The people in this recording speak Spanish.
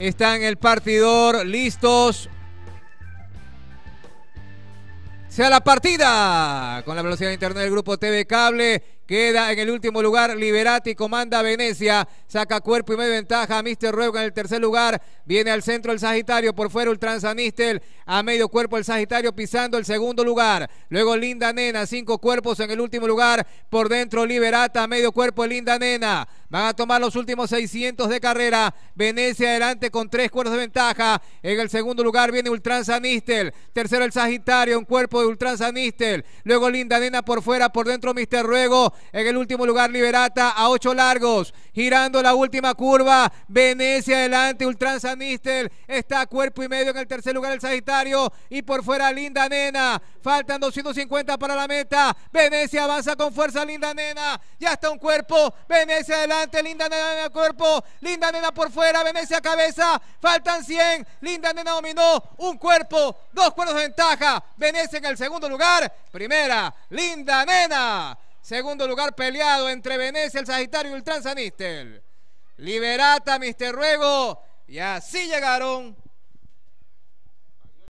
Está en el partidor, listos. Sea la partida con la velocidad interna del grupo TV Cable. Queda en el último lugar Liberati, comanda Venecia, saca cuerpo y medio ventaja, Mister Ruego en el tercer lugar, viene al centro el Sagitario, por fuera Ultranzanistel, a medio cuerpo el Sagitario pisando el segundo lugar, luego Linda Nena, cinco cuerpos en el último lugar, por dentro Liberata, a medio cuerpo Linda Nena, Van a tomar los últimos 600 de carrera. Venecia adelante con tres cuerdos de ventaja. En el segundo lugar viene Ultran Sanistel. Tercero el Sagitario, un cuerpo de Ultran Sanistel. Luego Linda Nena por fuera, por dentro Mister Ruego. En el último lugar Liberata a ocho largos girando la última curva. Venecia adelante, Ultranza está cuerpo y medio en el tercer lugar el Sagitario y por fuera Linda Nena. Faltan 250 para la meta. Venecia avanza con fuerza, Linda Nena. Ya está un cuerpo. Venecia adelante, Linda Nena en el cuerpo. Linda Nena por fuera, Venecia cabeza. Faltan 100. Linda Nena dominó un cuerpo, dos cuernos de ventaja. Venecia en el segundo lugar. Primera, Linda Nena. Segundo lugar peleado entre Venecia, el Sagitario y el Transanister. Liberata, Mister Ruego. Y así llegaron